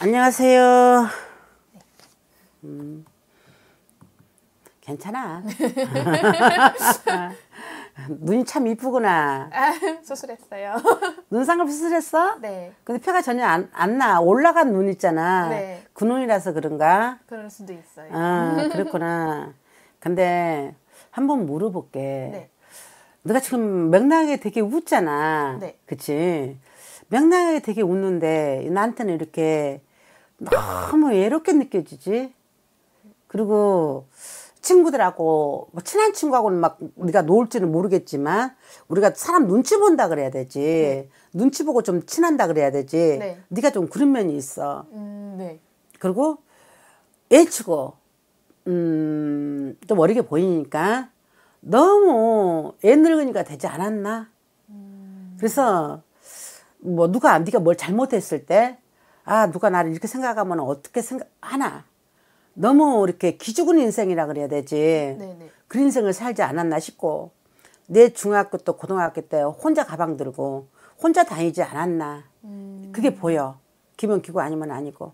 안녕하세요. 음, 괜찮아. 눈이 참 이쁘구나. 아, 수술했어요. 눈쌍을 수술했어? 네. 근데 펴가 전혀 안, 안 나. 올라간 눈 있잖아. 네. 그 눈이라서 그런가? 그럴 수도 있어요. 아, 그렇구나. 근데 한번 물어볼게. 네. 네가 지금 명랑하 되게 웃잖아. 네. 그치? 명랑하게 되게 웃는데 나한테는 이렇게 너무 외롭게 느껴지지. 그리고 친구들하고 뭐 친한 친구하고는 막 우리가 놀지는 모르겠지만 우리가 사람 눈치 본다 그래야 되지 네. 눈치 보고 좀 친한다 그래야 되지 네. 네가 좀 그런 면이 있어 음, 네. 그리고 애치고 음좀 어리게 보이니까 너무 애 늙으니까 되지 않았나 음. 그래서 뭐 누가 네가 뭘 잘못했을 때아 누가 나를 이렇게 생각하면 어떻게 생각하나 너무 이렇게 기죽은 인생이라 그래야 되지 네네. 그 인생을 살지 않았나 싶고 내 중학교 또 고등학교 때 혼자 가방 들고 혼자 다니지 않았나 음... 그게 보여 기면 기고 아니면 아니고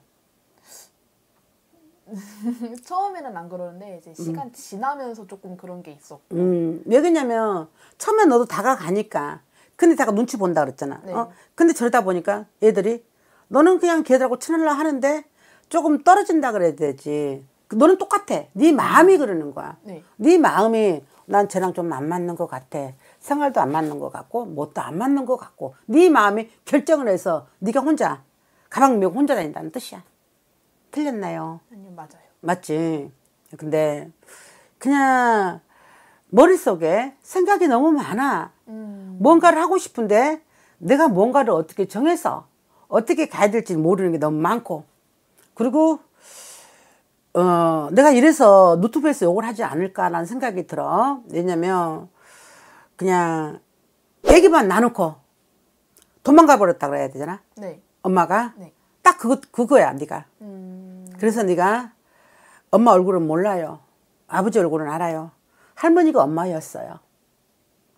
처음에는 안 그러는데 이제 음. 시간 음. 지나면서 조금 그런 게 있었고 음, 왜 그러냐면 처음에 너도 다가가니까 근데 다가 눈치 본다 그랬잖아 네. 어? 근데 저러다 보니까 애들이 너는 그냥 걔들하고 친할라 하는데 조금 떨어진다 그래야 되지. 너는 똑같아. 네 마음이 그러는 거야. 네. 네 마음이 난 쟤랑 좀 안 맞는 것 같아. 생활도 안 맞는 것 같고 뭣도 안 맞는 것 같고 네 마음이 결정을 해서 네가 혼자 가방 메고 혼자 다닌다는 뜻이야. 틀렸나요? 아니요 맞아요. 맞지. 근데 그냥 머릿속에 생각이 너무 많아. 음. 뭔가를 하고 싶은데 내가 뭔가를 어떻게 정해서 어떻게 가야 될지 모르는 게 너무 많고 그리고 어 내가 이래서 노트북에서 욕을 하지 않을까라는 생각이 들어 왜냐면 그냥 애기만 놔놓고 도망가 버렸다 그래야 되잖아 네. 엄마가 네. 딱 그거 그거야 네가 음... 그래서 네가 엄마 얼굴은 몰라요 아버지 얼굴은 알아요 할머니가 엄마였어요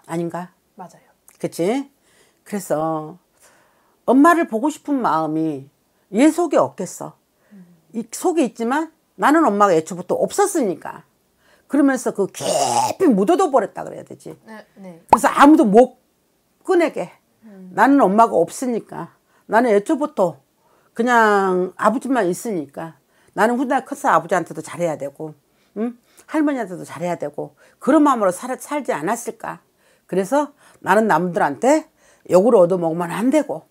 아닌가 맞아요 그치 그래서 엄마를 보고 싶은 마음이 얘 속에 없겠어. 이 속에 있지만 나는 엄마가 애초부터 없었으니까. 그러면서 그 깊이 묻어둬 버렸다 그래야 되지. 네, 네. 그래서 아무도 못 꺼내게. 음. 나는 엄마가 없으니까. 나는 애초부터 그냥 아버지만 있으니까. 나는 훗날 커서 아버지한테도 잘해야 되고, 응? 할머니한테도 잘해야 되고, 그런 마음으로 살, 살지 않았을까. 그래서 나는 남들한테 욕을 얻어먹으면 안 되고,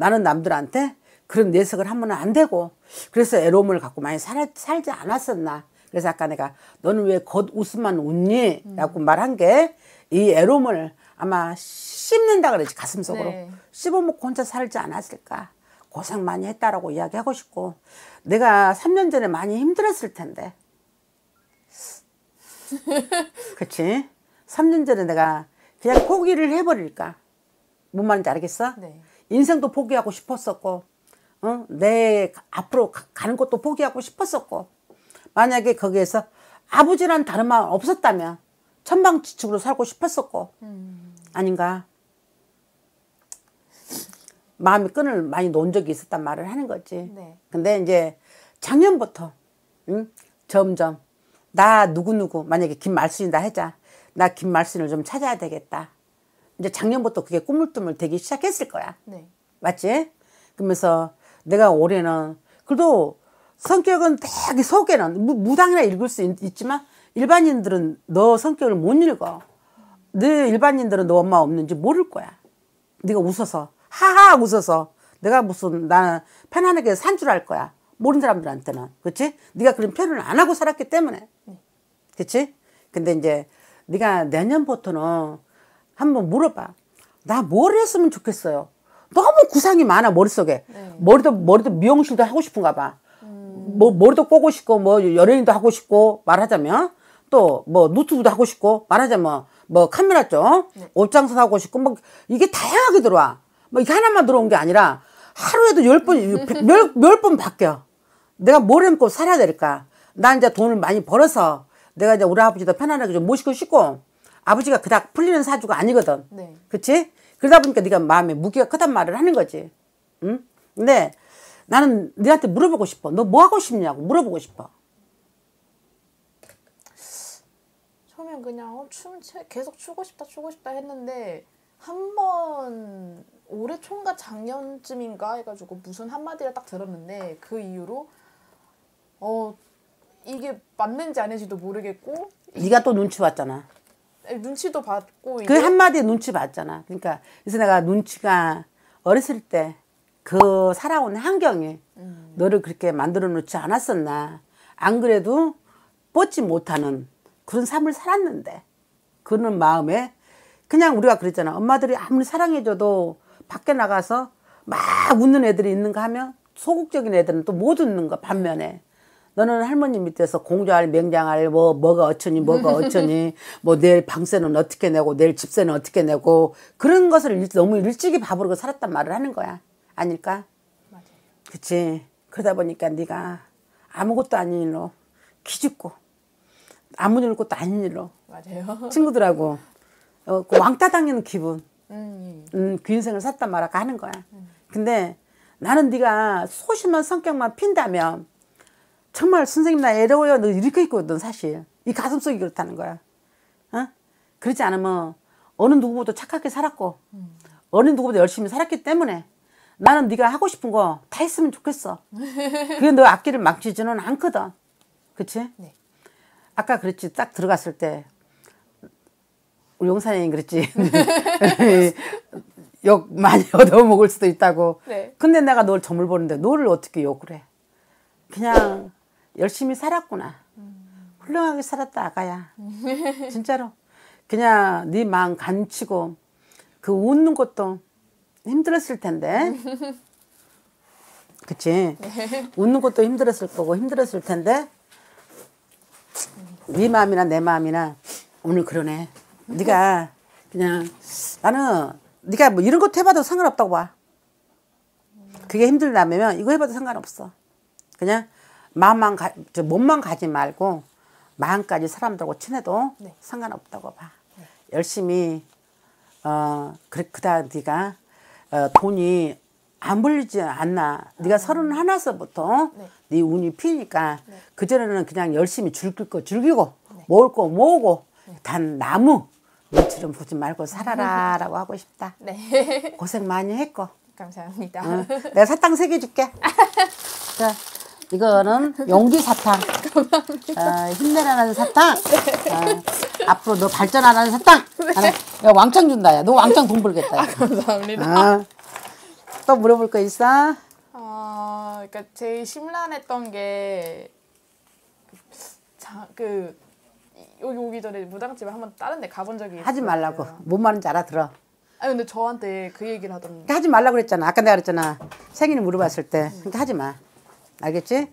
나는 남들한테 그런 내색을 하면 안 되고 그래서 애로움을 갖고 많이 살, 살지 않았었나 그래서 아까 내가 너는 왜 겉웃음만 웃니? 라고 음. 말한 게 이 애로움을 아마 씹는다 그러지 가슴속으로 네. 씹어먹고 뭐 혼자 살지 않았을까 고생 많이 했다라고 이야기하고 싶고 내가 3년 전에 많이 힘들었을 텐데 그치? 3년 전에 내가 그냥 포기를 해버릴까 뭔 말인지 알겠어? 네. 인생도 포기하고 싶었었고 어? 내 앞으로 가는 것도 포기하고 싶었었고 만약에 거기에서 아버지란 다른 마말 없었다면 천방지축으로 살고 싶었었고 음. 아닌가 마음이 끈을 많이 놓은 적이 있었단 말을 하는 거지 네. 근데 이제 작년부터 응? 음? 점점 나 누구누구 만약에 김말순이다 하자 나 김말순을 좀 찾아야 되겠다 이제 작년부터 그게 꾸물뜸을 되기 시작했을 거야. 네. 맞지? 그러면서 내가 올해는 그래도 성격은 되게 속에는 무, 무당이나 읽을 수 있, 지만 일반인들은 너 성격을 못 읽어. 늘 일반인들은 너 엄마 없는지 모를 거야. 네가 웃어서 하하 웃어서 내가 무슨 나는 편안하게 산 줄 알 거야. 모르는 사람들한테는 그렇지? 네가 그런 표현을 안 하고 살았기 때문에 네. 그렇지? 근데 이제 네가 내년부터는 한번 물어봐. 나 뭘 했으면 좋겠어요. 너무 구상이 많아 머릿속에. 네. 머리도 머리도 미용실도 하고 싶은가 봐. 음. 뭐 머리도 꼬고 싶고 뭐 연예인도 하고 싶고 말하자면 또 뭐 노트북도 하고 싶고 말하자면 뭐 카메라 쪽 네. 옷장사 하고 싶고 뭐 이게 다양하게 들어와. 뭐 이게 하나만 들어온 게 아니라 하루에도 열 번, 열, 열번 바뀌어. 내가 뭘 해먹고 살아야 될까? 난 이제 돈을 많이 벌어서 내가 이제 우리 아버지도 편안하게 좀 모시고 싶고 아버지가 그닥 풀리는 사주가 아니거든. 네. 그치? 그러다 보니까 네가 마음에 무게가 크단 말을 하는 거지. 응? 근데 나는 네한테 물어보고 싶어. 너 뭐 하고 싶냐고 물어보고 싶어. 처음엔 그냥 어, 춤 계속 추고 싶다 추고 싶다 했는데 한 번 올해 총가 작년쯤인가 해가지고 무슨 한마디를 딱 들었는데 그 이후로 어 이게 맞는지 아닌지도 모르겠고 네가 또 눈치 봤잖아. 눈치도 받고 그 한마디에 눈치 봤잖아 그러니까 그래서 내가 눈치가 어렸을 때 그 살아온 환경에 음. 너를 그렇게 만들어 놓지 않았었나. 안 그래도 뻗지 못하는 그런 삶을 살았는데 그런 마음에 그냥 우리가 그랬잖아. 엄마들이 아무리 사랑해줘도 밖에 나가서 막 웃는 애들이 있는가 하면 소극적인 애들은 또 못 웃는 거 반면에 너는 할머니 밑에서 공주할명장할 뭐, 뭐가 어쩌니, 뭐가 어쩌니, 뭐, 내일 방세는 어떻게 내고, 내일 집세는 어떻게 내고, 그런 것을 너무 일찍이 바보로 살았단 말을 하는 거야. 아닐까? 맞아 그치. 그러다 보니까 네가 아무것도 아닌 일로 기죽고, 아무 일 것도 아닌 일로. 맞아요. 친구들하고 어, 그 왕따 당하는 기분. 음, 음, 그 인생을 샀단 말아까 하는 거야. 근데 나는 네가 소심한 성격만 핀다면 정말 선생님 나 애로워요. 너 이렇게 있거든 사실. 이 가슴속이 그렇다는 거야. 어? 그렇지 않으면 어느 누구보다 착하게 살았고 어느 누구보다 열심히 살았기 때문에 나는 네가 하고 싶은 거 다 했으면 좋겠어. 그게 너 악기를 망치지는 않거든. 그치? 네. 아까 그랬지 딱 들어갔을 때 우리 용사님 그랬지. 욕 많이 얻어먹을 수도 있다고. 네. 근데 내가 널 점을 보는데 너를 어떻게 욕을 해. 그냥 열심히 살았구나. 음. 훌륭하게 살았다 아가야. 진짜로. 그냥 네 마음 간치고 그 웃는 것도 힘들었을 텐데. 그치? 웃는 것도 힘들었을 거고 힘들었을 텐데 네 마음이나 내 마음이나 오늘 그러네. 네가 그냥 나는 네가 뭐 이런 것 해봐도 상관없다고 봐. 그게 힘들다면 이거 해봐도 상관없어. 그냥 마음만 가, 저 몸만 가지 말고 마음까지 사람들하고 친해도 네. 상관없다고 봐. 네. 열심히 어 그래 그다 네가 어, 돈이 안 벌리지 않나. 네가 아. 서른 하나서부터 네. 네 운이 피니까 네. 그 전에는 그냥 열심히 즐길 거 즐기고 네. 모을 거 모으고 네. 단 나무 눈처럼 보지 말고 살아라라고 하고 싶다. 네. 고생 많이 했고. 감사합니다. 어, 내가 사탕 세 개 줄게. 자. 이거는 용기 사탕. 어, 힘내라는 사탕. 어, 앞으로 너 발전하라는 사탕. 네. 하 야, 왕창 준다, 야. 너 왕창 돈 벌겠다. 야. 아, 감사합니다. 어. 또 물어볼 거 있어? 어, 그니까 제일 심란했던 게, 그, 여기 오기 전에 무당집에 한번 다른 데 가본 적이 있어요. 하지 말라고. 뭔 말인지 알아들어. 아 근데 저한테 그 얘기를 하던데. 그러니까 하지 말라고 그랬잖아. 아까 내가 그랬잖아. 생일 물어봤을 때. 음. 그러니까 하지 마. 알겠지?